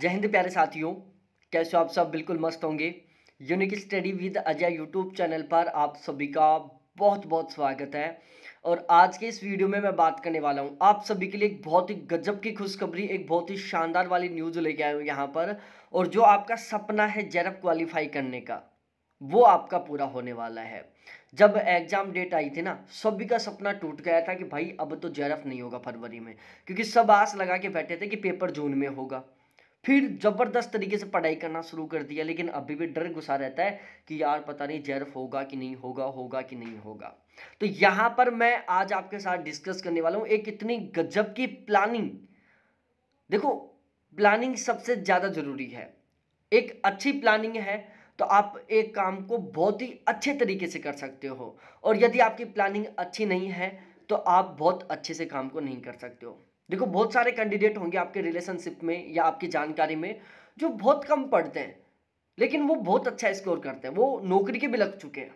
जय हिंद प्यारे साथियों कैसे हो आप सब बिल्कुल मस्त होंगे unique study with Ajay YouTube channel पर आप सभी का बहुत बहुत स्वागत है और आज के इस वीडियो में मैं बात करने वाला हूं आप सभी के लिए एक बहुत ही गजब की खुशखबरी एक बहुत ही शानदार वाली न्यूज़ लेके आया हूँ यहाँ पर और जो आपका सपना है जेरप क्वालिफाई करने का वो आपका पूरा होने वाला है जब एग्ज़ाम डेट आई थी ना सभी का सपना टूट गया था कि भाई अब तो जेरफ नहीं होगा फरवरी में क्योंकि सब आस लगा के बैठे थे कि पेपर जून में होगा फिर ज़बरदस्त तरीके से पढ़ाई करना शुरू कर दिया लेकिन अभी भी डर घुसा रहता है कि यार पता नहीं जेरफ होगा कि नहीं होगा होगा कि नहीं होगा तो यहाँ पर मैं आज आपके साथ डिस्कस करने वाला हूँ एक इतनी गजब की प्लानिंग देखो प्लानिंग सबसे ज़्यादा ज़रूरी है एक अच्छी प्लानिंग है तो आप एक काम को बहुत ही अच्छे तरीके से कर सकते हो और यदि आपकी प्लानिंग अच्छी नहीं है तो आप बहुत अच्छे से काम को नहीं कर सकते हो देखो बहुत सारे कैंडिडेट होंगे आपके रिलेशनशिप में या आपकी जानकारी में जो बहुत कम पढ़ते हैं लेकिन वो बहुत अच्छा स्कोर करते हैं वो नौकरी के भी लग चुके हैं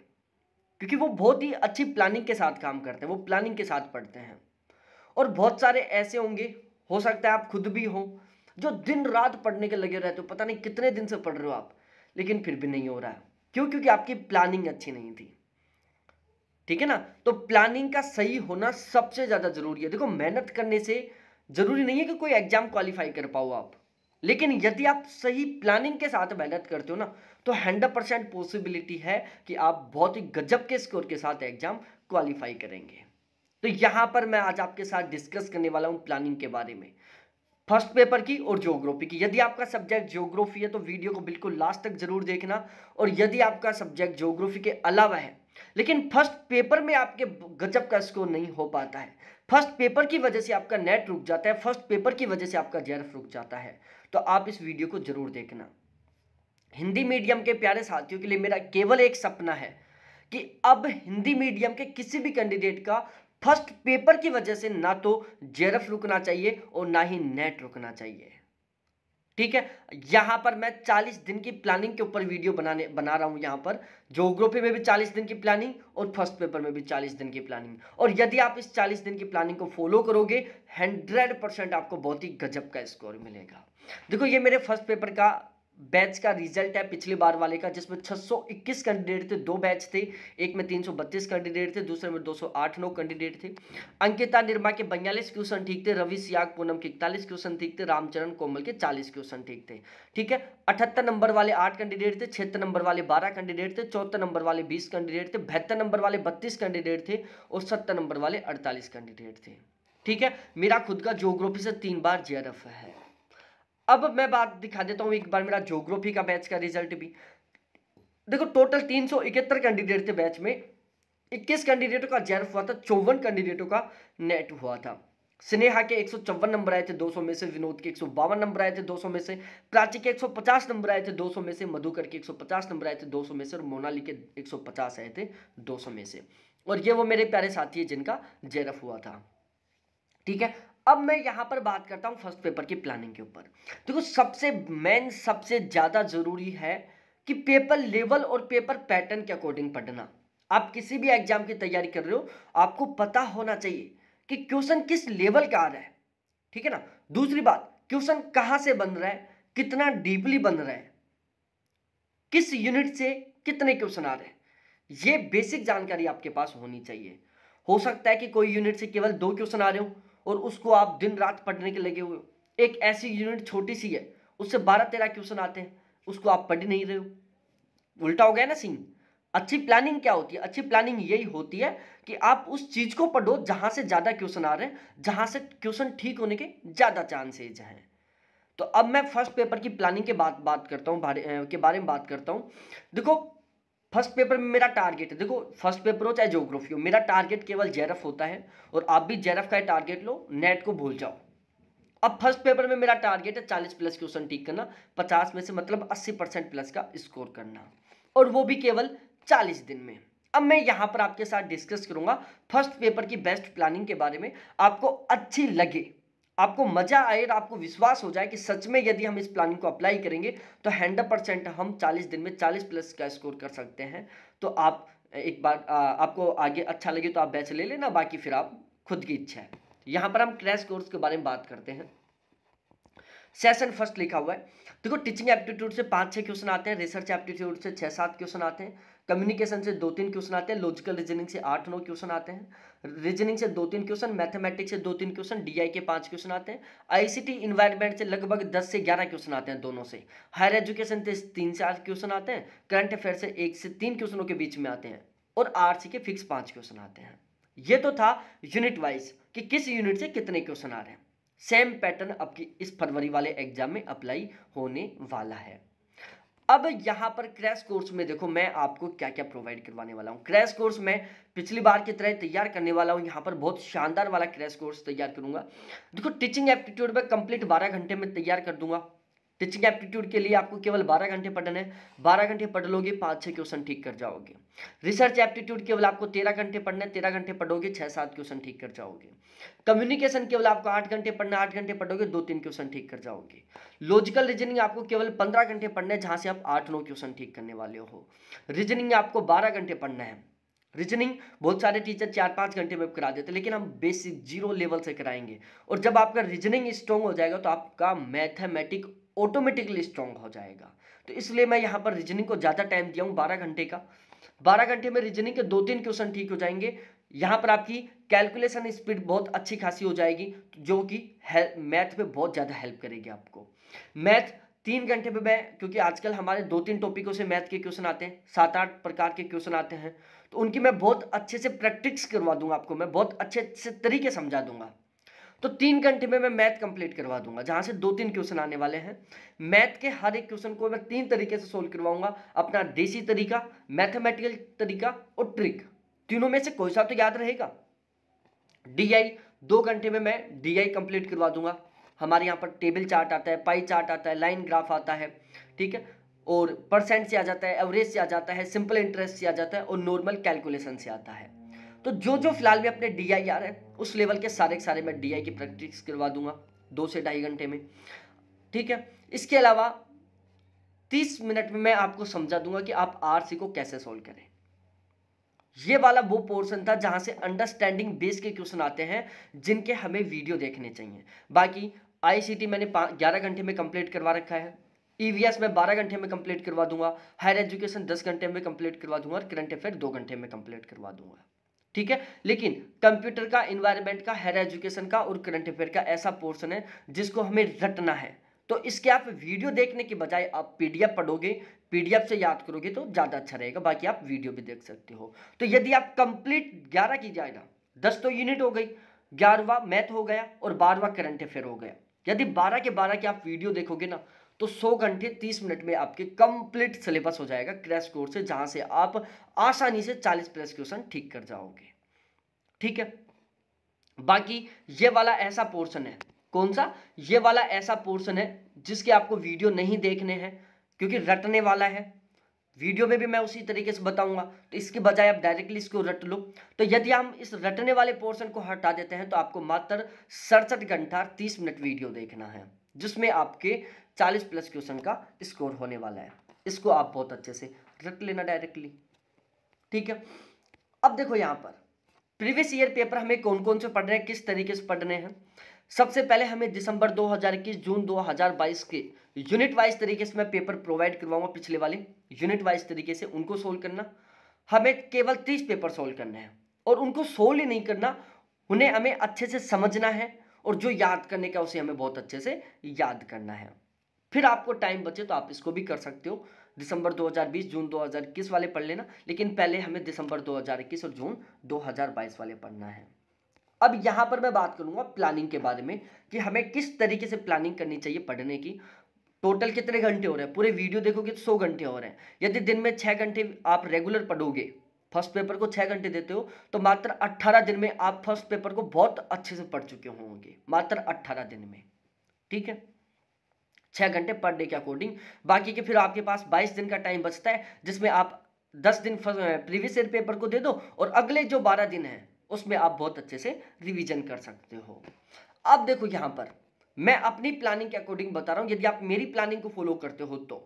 क्योंकि वो बहुत ही अच्छी प्लानिंग के साथ काम करते हैं वो प्लानिंग के साथ पढ़ते हैं और बहुत सारे ऐसे होंगे हो सकता है आप खुद भी हो जो दिन रात पढ़ने के लगे रहते हो पता नहीं कितने दिन से पढ़ रहे हो आप लेकिन फिर भी नहीं हो रहा है क्यों क्योंकि आपकी प्लानिंग अच्छी नहीं थी ठीक है ना तो प्लानिंग का सही होना सबसे ज़्यादा ज़रूरी है देखो मेहनत करने से ज़रूरी नहीं है कि कोई एग्ज़ाम क्वालिफाई कर पाओ आप लेकिन यदि आप सही प्लानिंग के साथ मेहनत करते हो ना तो हंड्रेड परसेंट पॉसिबिलिटी है कि आप बहुत ही गजब के स्कोर के साथ एग्ज़ाम क्वालिफाई करेंगे तो यहां पर मैं आज आपके साथ डिस्कस करने वाला हूं प्लानिंग के बारे में फर्स्ट पेपर की और ज्योग्राफी की यदि आपका सब्जेक्ट ज्योग्राफी है तो वीडियो को बिल्कुल लास्ट तक जरूर देखना और यदि आपका सब्जेक्ट ज्योग्राफी के अलावा है लेकिन फर्स्ट पेपर में आपके गजब का स्कोर नहीं हो पाता है फर्स्ट पेपर की वजह से आपका नेट रुक जाता है फर्स्ट पेपर की वजह से आपका जेरफ रुक जाता है तो आप इस वीडियो को ज़रूर देखना हिंदी मीडियम के प्यारे साथियों के लिए मेरा केवल एक सपना है कि अब हिंदी मीडियम के किसी भी कैंडिडेट का फर्स्ट पेपर की वजह से ना तो जेरफ रुकना चाहिए और ना ही नेट रुकना चाहिए ठीक है यहां पर मैं 40 दिन की प्लानिंग के ऊपर वीडियो बनाने बना रहा हूं यहां पर जोग्राफी में भी 40 दिन की प्लानिंग और फर्स्ट पेपर में भी 40 दिन की प्लानिंग और यदि आप इस 40 दिन की प्लानिंग को फॉलो करोगे 100 परसेंट आपको बहुत ही गजब का स्कोर मिलेगा देखो ये मेरे फर्स्ट पेपर का बैच का रिजल्ट है पिछली बार वाले का जिसमें 621 कैंडिडेट थे दो बैच थे एक में 332 कैंडिडेट थे दूसरे में 208 नौ कैंडिडेट थे अंकिता निर्मा के बयालीस क्वेश्चन ठीक थे रवि सियाग पूनम के इकतालीस क्वेश्चन ठीक थे रामचरण कोमल के 40 क्वेश्चन ठीक थे ठीक है अठहत्तर नंबर वाले आठ कैंडिडेट थे छिहत्तर नंबर वाले बारह कैंडिडेट थे चौहत्तर नंबर वाले बीस कैंडिडेट थे बहत्तर नंबर वाले बत्तीस कैंडिडेट थे और सत्तर नंबर वाले अड़तालीस कैंडिडेट थे ठीक है मेरा खुद का जियोग्राफी से तीन बार जे है अब मैं बात दिखा देता हूँ एक बार मेरा जोग्राफी का बैच का रिजल्ट भी देखो टोटल तीन सौ इकहत्तर कैंडिडेट थे बैच में इक्कीस कैंडिडेटों का जैरफ e हुआ था चौवन कैंडिडेटों का नेट हुआ था स्नेहा के एक नंबर आए थे 200 में से विनोद के एक नंबर आए थे 200 में से प्राची के 150 नंबर आए थे 200 में से मधुकर के 150 नंबर आए थे 200 में से और मोनाली के 150 आए थे 200 में से और ये वो मेरे प्यारे साथी है जिनका जेरफ e हुआ था ठीक है अब मैं यहाँ पर बात करता हूँ फर्स्ट पेपर की प्लानिंग के ऊपर देखो सबसे मेन सबसे ज़्यादा ज़रूरी है कि पेपर लेवल और पेपर पैटर्न के अकॉर्डिंग पढ़ना आप किसी भी एग्जाम की तैयारी कर रहे हो आपको पता होना चाहिए कि क्वेश्चन किस लेवल का आ रहा है ठीक है ना दूसरी बात क्वेश्चन कहाँ से बन रहा है कितना डीपली बन रहा है किस यूनिट से कितने क्वेश्चन आ रहे हैं ये बेसिक जानकारी आपके पास होनी चाहिए हो सकता है कि कोई यूनिट से केवल दो क्वेश्चन आ रहे हो और उसको आप दिन रात पढ़ने के लगे हुए हो एक ऐसी यूनिट छोटी सी है उससे बारह तेरह क्वेश्चन आते हैं उसको आप पढ़ नहीं रहे हो उल्टा हो गया ना सीन अच्छी प्लानिंग क्या होती है अच्छी प्लानिंग यही होती है कि आप उस चीज़ को पढ़ो जहां से ज़्यादा क्वेश्चन आ रहे हैं जहां से क्वेश्चन ठीक होने के ज़्यादा चांसेज हैं तो अब मैं फर्स्ट पेपर की प्लानिंग के बात बात करता हूँ के बारे में बात करता हूँ देखो फर्स्ट पेपर में मेरा टारगेट है देखो फर्स्ट पेपर हो चाहे जोग्राफी हो मेरा टारगेट केवल जेरफ होता है और आप भी जेरफ का टारगेट लो नेट को भूल जाओ अब फर्स्ट पेपर में मेरा टारगेट है चालीस प्लस क्वेश्चन ठीक करना पचास में से मतलब अस्सी परसेंट प्लस का स्कोर करना और वो भी केवल चालीस दिन में अब मैं यहाँ पर आपके साथ डिस्कस करूंगा फर्स्ट पेपर की बेस्ट प्लानिंग के बारे में आपको अच्छी लगे आपको मजा आए और आपको विश्वास हो जाए कि सच में यदि हम इस प्लानिंग को अप्लाई करेंगे तो हंड्रेड परसेंट हम 40 दिन में 40 प्लस का स्कोर कर सकते हैं तो आप एक बार आपको आगे अच्छा लगे तो आप बैच ले लेना बाकी फिर आप खुद की इच्छा है यहाँ पर हम क्रैश कोर्स के बारे में बात करते हैं सेशन फर्स्ट लिखा हुआ है देखो टीचिंग एप्टीट्यूड से पाँच छः क्वेश्चन आते हैं रिसर्च एप्टीट्यूड से छः सात क्वेश्चन आते हैं कम्युनिकेशन से दो तीन क्वेश्चन आते हैं लॉजिकल रीजनिंग से आठ नौ क्वेश्चन आते हैं रीजनिंग से दो तीन क्वेश्चन मैथमेटिक्स से दो तीन क्वेश्चन डीआई के पांच क्वेश्चन आते हैं आईसीटी इन्वायरमेंट से लगभग दस से ग्यारह क्वेश्चन आते हैं दोनों से हायर एजुकेशन से तीन से आठ क्वेश्चन आते हैं करंट अफेयर से एक से तीन क्वेश्चनों के बीच में आते हैं और आर्ट्स के फिक्स पाँच क्वेश्चन आते हैं ये तो था यूनिट वाइज कि किस यूनिट से कितने क्वेश्चन आ रहे हैं सेम पैटर्न आपकी इस फरवरी वाले एग्जाम में अप्लाई होने वाला है अब यहाँ पर क्रैश कोर्स में देखो मैं आपको क्या क्या प्रोवाइड करवाने वाला हूँ क्रैश कोर्स में पिछली बार की तरह तैयार करने वाला हूँ यहाँ पर बहुत शानदार वाला क्रैश कोर्स तैयार करूंगा देखो टीचिंग एप्टीट्यूड में कंप्लीट बारह घंटे में तैयार कर दूंगा टीचिंग एप्टीट्यूड के लिए आपको केवल 12 घंटे पढ़ना है 12 घंटे पढ़ लोगे पाँच छः क्वेश्चन ठीक कर जाओगे रिसर्च एप्टीट्यूड केवल आपको 13 घंटे पढ़ना है तेरह घंटे पढ़ोगे छः सात क्वेश्चन ठीक कर जाओगे कम्युनिकेशन केवल आपको आठ घंटे पढ़ना आठ घंटे पढ़ोगे दो तीन क्वेश्चन ठीक कर जाओगे लॉजिकल रीजनिंग आपको केवल पंद्रह घंटे पढ़ना है जहाँ से आप आठ नौ क्वेश्चन ठीक करने वाले हो रीजनिंग आपको बारह घंटे पढ़ना है रीजनिंग बहुत सारे टीचर चार पाँच घंटे में करा देते लेकिन हम बेसिक जीरो लेवल से कराएंगे और जब आपका रीजनिंग स्ट्रॉन्ग हो जाएगा तो आपका मैथमेटिक ऑटोमेटिकली स्ट्रांग हो जाएगा तो इसलिए मैं यहाँ पर रीजनिंग को ज़्यादा टाइम दिया हूँ बारह घंटे का बारह घंटे में रीजनिंग के दो तीन क्वेश्चन ठीक हो जाएंगे यहाँ पर आपकी कैलकुलेशन स्पीड बहुत अच्छी खासी हो जाएगी जो कि मैथ में बहुत ज़्यादा हेल्प करेगी आपको मैथ तीन घंटे पे मैं क्योंकि आजकल हमारे दो तीन टॉपिकों से मैथ के क्वेश्चन आते हैं सात आठ प्रकार के क्वेश्चन आते हैं तो उनकी मैं बहुत अच्छे से प्रैक्टिस करवा दूंगा आपको मैं बहुत अच्छे से तरीके समझा दूंगा तो तीन घंटे में मैं मैथ कंप्लीट करवा दूंगा जहां से दो तीन क्वेश्चन आने वाले हैं मैथ के हर एक क्वेश्चन को मैं तीन तरीके से सोल्व करवाऊंगा अपना देसी तरीका मैथमेटिकल तरीका और ट्रिक तीनों में से कोई सा तो याद रहेगा डी आई दो घंटे में मैं डी आई कंप्लीट करवा दूंगा हमारे यहाँ पर टेबल चार्ट आता है पाई चार्ट आता है लाइन ग्राफ आता है ठीक है और परसेंट से आ जाता है एवरेज से आ जाता है सिंपल इंटरेस्ट से आ जाता है और नॉर्मल कैलकुलेशन से आता है तो जो जो फिलहाल में अपने डी आई आ रहे हैं उस लेवल के सारे के सारे मैं डी आई की प्रैक्टिस करवा दूंगा दो से ढाई घंटे में ठीक है इसके अलावा तीस मिनट में मैं आपको समझा दूंगा कि आप आर को कैसे सॉल्व करें ये वाला वो पोर्शन था जहां से अंडरस्टैंडिंग बेस के क्वेश्चन आते हैं जिनके हमें वीडियो देखने चाहिए बाकी आईसीटी मैंने ग्यारह घंटे में कंप्लीट करवा रखा है ईवीएस e में बारह घंटे में कंप्लीट करवा दूंगा हायर एजुकेशन दस घंटे में कंप्लीट करवा दूंगा और करंट अफेयर दो घंटे में कंप्लीट करवा दूंगा ठीक है लेकिन कंप्यूटर का इन्वायरमेंट का हायर एजुकेशन का और करंट अफेयर का ऐसा पोर्शन है जिसको हमें रटना है तो इसके आप वीडियो देखने के बजाय आप पीडीएफ पढ़ोगे पीडीएफ से याद करोगे तो ज़्यादा अच्छा रहेगा बाकी आप वीडियो भी देख सकते हो तो यदि आप कंप्लीट ग्यारह की जाएगा ना दस तो यूनिट हो गई ग्यारहवा मैथ हो गया और बारहवा करंट अफेयर हो गया यदि बारह के बारह के आप वीडियो देखोगे ना तो 100 घंटे 30 मिनट में आपके कंप्लीट सिलेबस हो जाएगा क्रैश कोर्स से जहां से आप आसानी से 40 प्लस क्वेश्चन ठीक कर जाओगे ठीक है बाकी ये वाला ऐसा पोर्शन है कौन सा ये वाला ऐसा पोर्शन है जिसके आपको वीडियो नहीं देखने हैं क्योंकि रटने वाला है वीडियो में भी मैं उसी तरीके से बताऊंगा तो इसके बजाय आप डायरेक्टली इसको रट लो तो यदि हम इस रटने वाले पोर्शन को हटा देते हैं तो आपको मात्र सड़सठ घंटा तीस मिनट वीडियो देखना है जिसमें आपके चालीस प्लस क्वेश्चन का स्कोर होने वाला है इसको आप बहुत अच्छे से रख लेना डायरेक्टली ठीक है अब देखो यहाँ पर प्रीवियस ईयर पेपर हमें कौन कौन से पढ़ रहे हैं किस तरीके से पढ़ने हैं सबसे पहले हमें दिसंबर 2021 जून 2022 के यूनिट वाइज तरीके से मैं पेपर प्रोवाइड करवाऊंगा पिछले वाले यूनिट वाइज तरीके से उनको सोल्व करना हमें केवल तीस पेपर सोल्व करने हैं और उनको सोल्व ही नहीं करना उन्हें हमें अच्छे से समझना है और जो याद करने का उसे हमें बहुत अच्छे से याद करना है फिर आपको टाइम बचे तो आप इसको भी कर सकते हो दिसंबर 2020 जून 2021 वाले पढ़ लेना लेकिन पहले हमें दिसंबर 2021 और जून 2022 वाले पढ़ना है अब यहाँ पर मैं बात करूँगा प्लानिंग के बारे में कि हमें किस तरीके से प्लानिंग करनी चाहिए पढ़ने की टोटल कितने घंटे हो रहे हैं पूरे वीडियो देखोगे तो सौ घंटे हो रहे हैं यदि दिन में छः घंटे आप रेगुलर पढ़ोगे फर्स्ट पेपर को छः घंटे देते हो तो मात्र अट्ठारह दिन में आप फर्स्ट पेपर को बहुत अच्छे से पढ़ चुके होंगे मात्र अट्ठारह दिन में ठीक है छः घंटे पर डे के अकॉर्डिंग बाकी के फिर आपके पास बाईस दिन का टाइम बचता है जिसमें आप दस दिन प्रीवियस ईयर पेपर को दे दो और अगले जो बारह दिन हैं उसमें आप बहुत अच्छे से रिवीजन कर सकते हो अब देखो यहाँ पर मैं अपनी प्लानिंग के अकॉर्डिंग बता रहा हूँ यदि आप मेरी प्लानिंग को फॉलो करते हो तो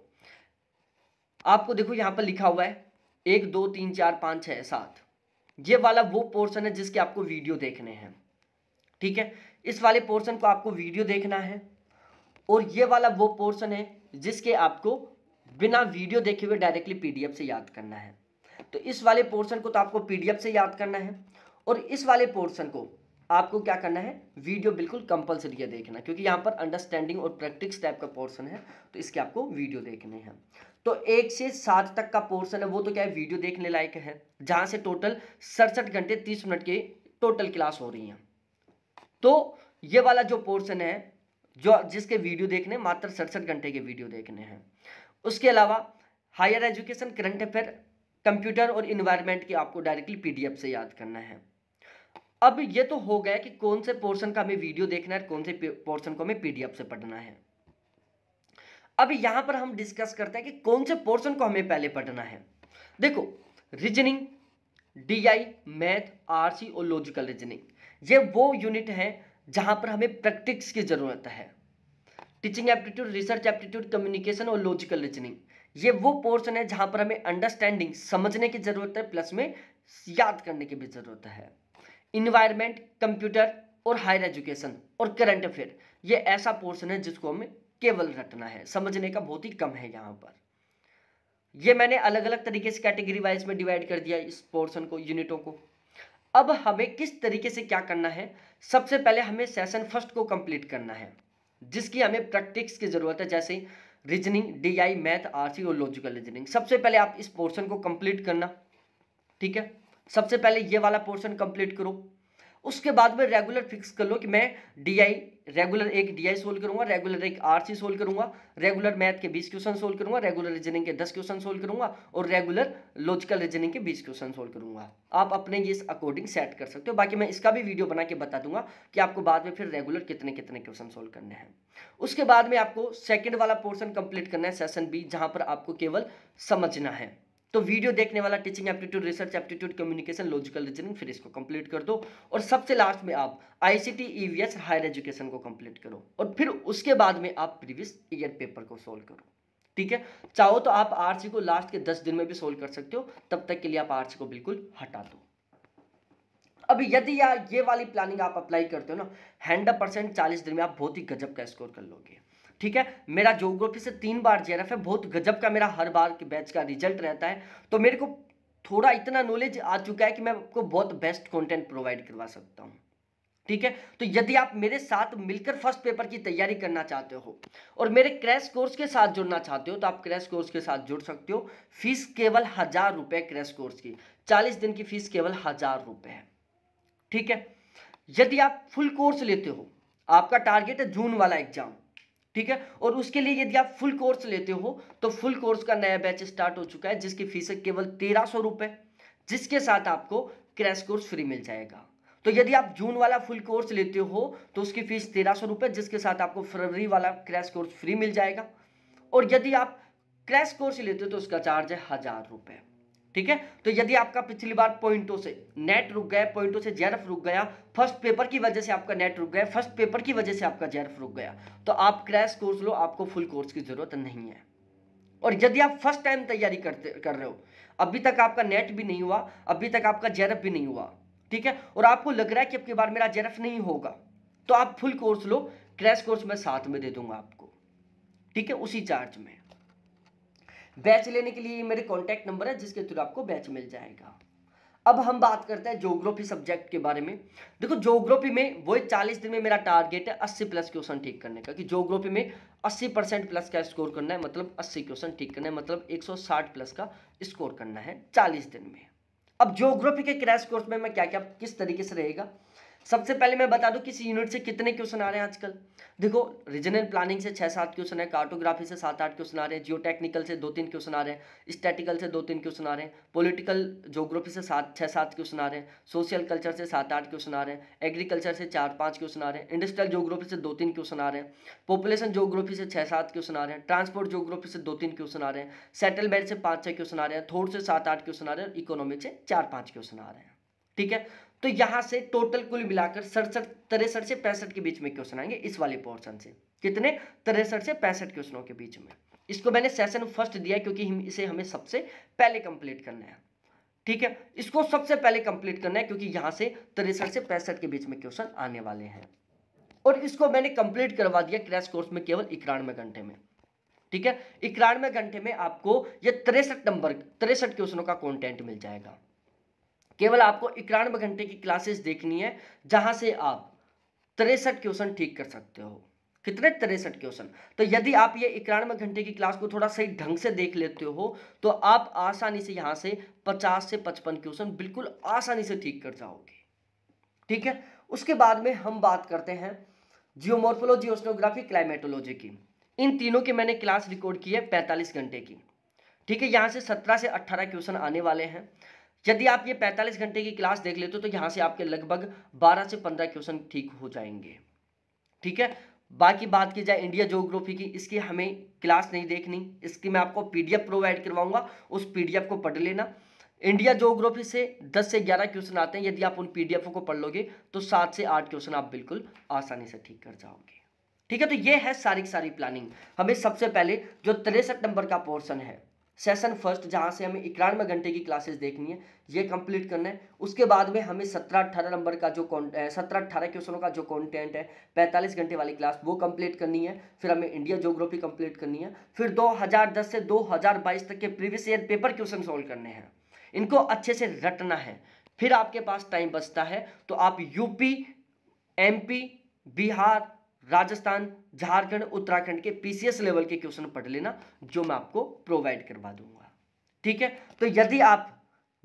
आपको देखो यहाँ पर लिखा हुआ है एक दो तीन चार पाँच छः सात ये वाला वो पोर्सन है जिसके आपको वीडियो देखने हैं ठीक है इस वाले पोर्सन को आपको वीडियो देखना है और ये वाला वो पोर्सन है जिसके आपको बिना वीडियो देखे हुए डायरेक्टली पीडीएफ से याद करना है तो इस वाले पोर्सन को तो आपको पीडीएफ से याद करना है और इस वाले पोर्सन को आपको क्या करना है वीडियो बिल्कुल कंपलसरी है देखना क्योंकि यहाँ पर अंडरस्टैंडिंग और प्रैक्टिस टाइप का पोर्सन है तो इसके आपको वीडियो देखने हैं तो एक से सात तक का पोर्सन है वो तो क्या है वीडियो देखने लायक है जहां से टोटल सड़सठ घंटे तीस मिनट के टोटल क्लास हो रही हैं तो ये वाला जो पोर्सन है जो जिसके वीडियो देखने मात्र सड़सठ घंटे के वीडियो देखने हैं उसके अलावा higher education current affair computer और इन्वायरमेंट की आपको डायरेक्टली पीडीएफ से याद करना है अब ये तो हो गया कि कौन से पोर्शन का हमें वीडियो देखना है कौन से पोर्शन को हमें पीडीएफ से पढ़ना है अब यहां पर हम डिस्कस करते हैं कि कौन से पोर्शन को हमें पहले पढ़ना है देखो रीजनिंग डीआई मैथ आरसी और लॉजिकल रीजनिंग ये वो यूनिट हैं जहाँ पर हमें प्रैक्टिस की ज़रूरत है teaching aptitude research aptitude communication और लॉजिकल रीजनिंग ये वो पोर्शन है जहाँ पर हमें अंडरस्टैंडिंग समझने की ज़रूरत है प्लस में याद करने की भी ज़रूरत है इन्वायरमेंट कंप्यूटर और हायर एजुकेशन और करंट अफेयर ये ऐसा पोर्शन है जिसको हमें केवल रटना है समझने का बहुत ही कम है यहाँ पर ये मैंने अलग अलग तरीके से कैटेगरी वाइज में डिवाइड कर दिया इस पोर्शन को यूनिटों को अब हमें किस तरीके से क्या करना है सबसे पहले हमें सेशन फर्स्ट को कंप्लीट करना है जिसकी हमें प्रैक्टिक्स की ज़रूरत है जैसे रीजनिंग डीआई मैथ आरसी और लॉजिकल रीजनिंग सबसे पहले आप इस पोर्शन को कंप्लीट करना ठीक है सबसे पहले ये वाला पोर्शन कंप्लीट करो उसके बाद में रेगुलर फिक्स कर लो कि मैं डीआई रेगुलर एक डी आई सोल्व करूंगा रेगुलर एक आर सी सोल्व करूंगा रेगुलर मैथ के बीस क्वेश्चन सोल्व करूंगा रेगुलर रीजनिंग के दस क्वेश्चन सोल्व करूंगा और रेगुलर लॉजिकल रीजनिंग के बीस क्वेश्चन सोल्व करूंगा आप अपने ये अकॉर्डिंग सेट कर सकते हो बाकी मैं इसका भी वीडियो बना के बता दूंगा कि आपको बाद में फिर रेगुलर कितने कितने क्वेश्चन सोल्व करने हैं उसके बाद में आपको सेकेंड वाला पोर्सन कंप्लीट करना है सेशन बी जहां पर आपको केवल समझना है तो वीडियो देखने वाला teaching aptitude research aptitude communication logical reasoning फिर इसको कंप्लीट कर दो और सबसे लास्ट में आप आईसीटी ईवीएस हायर एजुकेशन को कंप्लीट करो और फिर उसके बाद में आप प्रीवियस ईयर पेपर को सोल्व करो ठीक है चाहो तो आप आरसी को लास्ट के दस दिन में भी सोल्व कर सकते हो तब तक के लिए आप आरसी को बिल्कुल हटा दो अब यदि या ये वाली प्लानिंग आप अप्लाई करते हो ना हंड्रेड परसेंट चालीस दिन में आप बहुत ही गजब का स्कोर कर लोगे ठीक है मेरा जोग्राफी से तीन बार जे है बहुत गजब का मेरा हर बार के बैच का रिजल्ट रहता है तो मेरे को थोड़ा इतना नॉलेज आ चुका है कि मैं आपको बहुत बेस्ट कंटेंट प्रोवाइड करवा सकता हूँ ठीक है तो यदि आप मेरे साथ मिलकर फर्स्ट पेपर की तैयारी करना चाहते हो और मेरे क्रैश कोर्स के साथ जुड़ना चाहते हो तो आप क्रैश कोर्स के साथ जुड़ सकते हो फीस केवल हज़ार रुपए क्रैश कोर्स की चालीस दिन की फीस केवल हज़ार रुपए है ठीक है यदि आप फुल कोर्स लेते हो आपका टारगेट है जून वाला एग्जाम ठीक है और उसके लिए यदि आप फुल कोर्स लेते हो तो फुल कोर्स का नया बैच स्टार्ट हो चुका है जिसकी फीस है केवल तेरह सौ रुपए जिसके साथ आपको क्रैश कोर्स फ्री मिल जाएगा तो यदि आप जून वाला फुल कोर्स लेते हो तो उसकी फीस तेरह सौ रुपए जिसके साथ आपको फरवरी वाला क्रैश कोर्स फ्री मिल जाएगा और यदि आप क्रैश कोर्स लेते हो तो उसका चार्ज है हज़ार रुपए ठीक है तो यदि आपका पिछली बार पॉइंटों से नेट रुक गया पॉइंटों से जेरफ रुक गया फर्स्ट पेपर की वजह से आपका नेट रुक गया फर्स्ट पेपर की वजह से आपका जेरफ रुक गया तो आप क्रैश कोर्स लो आपको फुल कोर्स की जरूरत नहीं है और यदि आप फर्स्ट टाइम तैयारी करते कर रहे हो अभी तक आपका नेट भी नहीं हुआ अभी तक आपका जेरफ भी नहीं हुआ ठीक है और आपको लग रहा है कि अब बार मेरा जेरफ नहीं होगा तो आप फुल कोर्स लो क्रैश कोर्स मैं साथ में दे दूंगा आपको ठीक है उसी चार्ज में बैच लेने के लिए मेरे कॉन्टैक्ट नंबर है जिसके थ्रू आपको बैच मिल जाएगा अब हम बात करते हैं जोग्राफी सब्जेक्ट के बारे में देखो जोग्राफी में वो चालीस दिन में मेरा टारगेट है अस्सी प्लस क्वेश्चन ठीक करने का कि जोग्राफी में अस्सी परसेंट प्लस का स्कोर करना है मतलब अस्सी क्वेश्चन ठीक करना है मतलब एक सौ साठ प्लस का स्कोर करना है चालीस दिन में अब जोग्राफी के क्रैश कोर्स में मैं क्या क्या किस तरीके से रहेगा सबसे पहले मैं बता दू किस यूनिट से कितने क्वेश्चन आ रहे हैं आजकल देखो रीजनल प्लानिंग से छः सात क्वेश्चन है कार्टोग्राफी से सात आठ क्वेश्चन आ रहे हैं जियो टेक्निकल से दो तीन क्वेश्चन आ रहे हैं स्टैटिकल से दो तीन क्वेश्चन आ रहे हैं पॉलिटिकल जोग्राफी से सात छः सात क्वेश्चन आ रहे हैं सोशल कल्चर से सात आठ क्वेश्चन आ रहे हैं एग्रीकल्चर से चार पाँच क्वेश्चन आ रहे हैं इंडस्ट्रियल जोग्राफी से दो तीन क्वेश्चन आ रहे हैं पॉपुलेशन जोग्राफी से छः सात क्वेश्चन आ रहे हैं ट्रांसपोर्ट जोग्राफी से दो तीन क्वेश्चन आ रहे हैं सेटलमेंट से पाँच छः क्वेश्चन आ रहे हैं थोड़ से सात आठ क्वेश्चन आ रहे हैं और इकोनॉमिक से चार पाँच क्वेश्चन आ रहे हैं ठीक है तो यहां से टोटल कुल मिलाकर सड़सठ तिरसठ से पैंसठ के बीच में क्वेश्चन आएंगे इस वाले पोर्शन से कितने तिरसठ से पैंसठ क्वेश्चनों के बीच में इसको मैंने सेशन फर्स्ट दिया क्योंकि हम इसे हमें सबसे पहले कंप्लीट करना है ठीक है इसको सबसे पहले कंप्लीट करना है क्योंकि यहां से तिरसठ से पैंसठ के बीच में क्वेश्चन आने वाले हैं और इसको मैंने कंप्लीट करवा दिया क्रैश कोर्स में केवल इक्यानवे घंटे में ठीक है इक्यानवे घंटे में आपको ये तिरसठ नंबर तिरसठ क्वेश्चनों का कंटेंट मिल जाएगा केवल आपको इक्यानवे घंटे की क्लासेस देखनी है जहां से आप तिरसठ क्वेश्चन ठीक कर सकते हो कितने तिरसठ क्वेश्चन तो यदि आप ये इक्यानवे घंटे की क्लास को थोड़ा सही ढंग से देख लेते हो तो आप आसानी से यहां से पचास से पचपन क्वेश्चन बिल्कुल आसानी से ठीक कर जाओगे ठीक है उसके बाद में हम बात करते हैं जियोमोर्फोलॉजी ओस्टोग्राफी क्लाइमेटोलॉजी की इन तीनों की मैंने क्लास रिकॉर्ड की है पैंतालीस घंटे की ठीक है यहाँ से सत्रह से अट्ठारह क्वेश्चन आने वाले हैं यदि आप ये 45 घंटे की क्लास देख लेते हो तो यहाँ से आपके लगभग 12 से 15 क्वेश्चन ठीक हो जाएंगे ठीक है बाकी बात की जाए इंडिया जोग्राफी की इसकी हमें क्लास नहीं देखनी इसकी मैं आपको पीडीएफ प्रोवाइड करवाऊंगा उस पीडीएफ को पढ़ लेना इंडिया जोग्राफी से 10 से 11 क्वेश्चन आते हैं यदि आप उन पीडीएफ को पढ़ लोगे तो सात से आठ क्वेश्चन आप बिल्कुल आसानी से ठीक कर जाओगे ठीक है तो ये है सारी सारी प्लानिंग हमें सबसे पहले जो तिरसठ नंबर का पोर्सन है सेशन फर्स्ट जहाँ से हमें इक्यानवे घंटे की क्लासेस देखनी है ये कंप्लीट करना है उसके बाद में हमें सत्रह अट्ठारह नंबर का जो सत्रह अट्ठारह क्वेश्चनों का जो कंटेंट है पैंतालीस घंटे वाली क्लास वो कंप्लीट करनी है फिर हमें इंडिया जोग्राफी कंप्लीट करनी है फिर 2010 से 2022 तक के previous year paper question solve करने हैं इनको अच्छे से रटना है फिर आपके पास टाइम बचता है तो आप यूपी एम बिहार राजस्थान झारखंड उत्तराखंड के पीसीएस लेवल के क्वेश्चन पढ़ लेना जो मैं आपको प्रोवाइड करवा दूंगा ठीक है तो यदि आप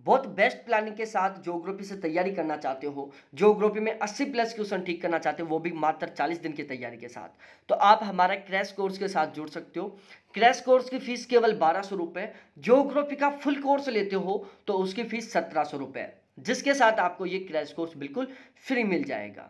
बहुत बेस्ट प्लानिंग के साथ जोग्राफी से तैयारी करना चाहते हो जोग्राफी में 80 प्लस क्वेश्चन ठीक करना चाहते हो वो भी मात्र 40 दिन की तैयारी के साथ तो आप हमारा क्रैश कोर्स के साथ जुड़ सकते हो क्रैश कोर्स की फीस केवल बारह सौ रुपये जोग्राफी का फुल कोर्स लेते हो तो उसकी फीस सत्रह सौ रुपये जिसके साथ आपको ये क्रैश कोर्स बिल्कुल फ्री मिल जाएगा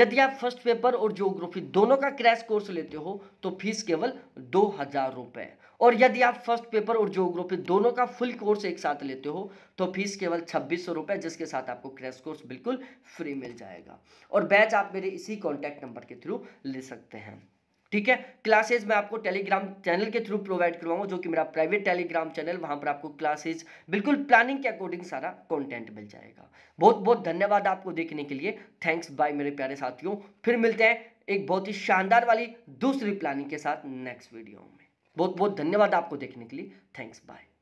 यदि आप फर्स्ट पेपर और ज्योग्राफी दोनों का क्रैश कोर्स लेते हो तो फीस केवल दो हज़ार रुपए और यदि आप फर्स्ट पेपर और ज्योग्राफी दोनों का फुल कोर्स एक साथ लेते हो तो फीस केवल छब्बीस सौ रुपए जिसके साथ आपको क्रैश कोर्स बिल्कुल फ्री मिल जाएगा और बैच आप मेरे इसी कॉन्टैक्ट नंबर के थ्रू ले सकते हैं ठीक है क्लासेज मैं आपको टेलीग्राम चैनल के थ्रू प्रोवाइड करवाऊंगा जो कि मेरा प्राइवेट टेलीग्राम चैनल वहां पर आपको क्लासेज बिल्कुल प्लानिंग के अकॉर्डिंग सारा कंटेंट मिल जाएगा बहुत बहुत धन्यवाद आपको देखने के लिए थैंक्स बाय मेरे प्यारे साथियों फिर मिलते हैं एक बहुत ही शानदार वाली दूसरी प्लानिंग के साथ नेक्स्ट वीडियो में बहुत बहुत धन्यवाद आपको देखने के लिए थैंक्स बाय